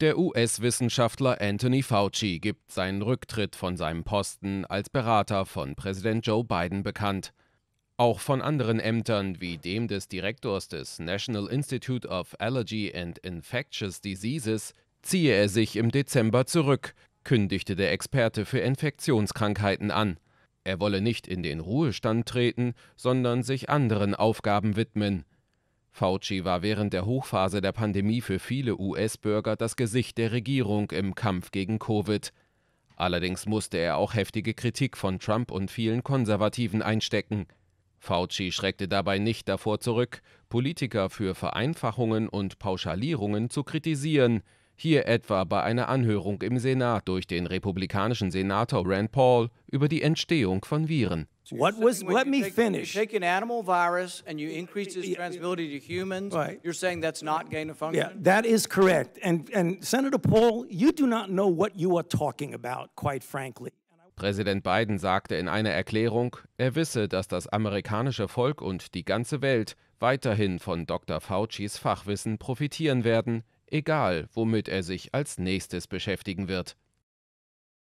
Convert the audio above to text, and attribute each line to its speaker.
Speaker 1: Der US-Wissenschaftler Anthony Fauci gibt seinen Rücktritt von seinem Posten als Berater von Präsident Joe Biden bekannt. Auch von anderen Ämtern wie dem des Direktors des National Institute of Allergy and Infectious Diseases ziehe er sich im Dezember zurück, kündigte der Experte für Infektionskrankheiten an. Er wolle nicht in den Ruhestand treten, sondern sich anderen Aufgaben widmen. Fauci war während der Hochphase der Pandemie für viele US-Bürger das Gesicht der Regierung im Kampf gegen Covid. Allerdings musste er auch heftige Kritik von Trump und vielen Konservativen einstecken. Fauci schreckte dabei nicht davor zurück, Politiker für Vereinfachungen und Pauschalierungen zu kritisieren, hier etwa bei einer Anhörung im Senat durch den republikanischen Senator Rand Paul über die Entstehung von Viren. What was, let me finish.
Speaker 2: You take an animal virus and you increase its transmissibility to humans. Right. You're saying that's not gain of function? Yeah,
Speaker 1: that is correct.
Speaker 3: And, and Senator Paul, you do not know what you are talking about, quite frankly.
Speaker 1: Präsident Biden sagte in einer Erklärung, er wisse, dass das amerikanische Volk und die ganze Welt weiterhin von Dr. Faucis Fachwissen profitieren werden, egal womit er sich als nächstes beschäftigen wird.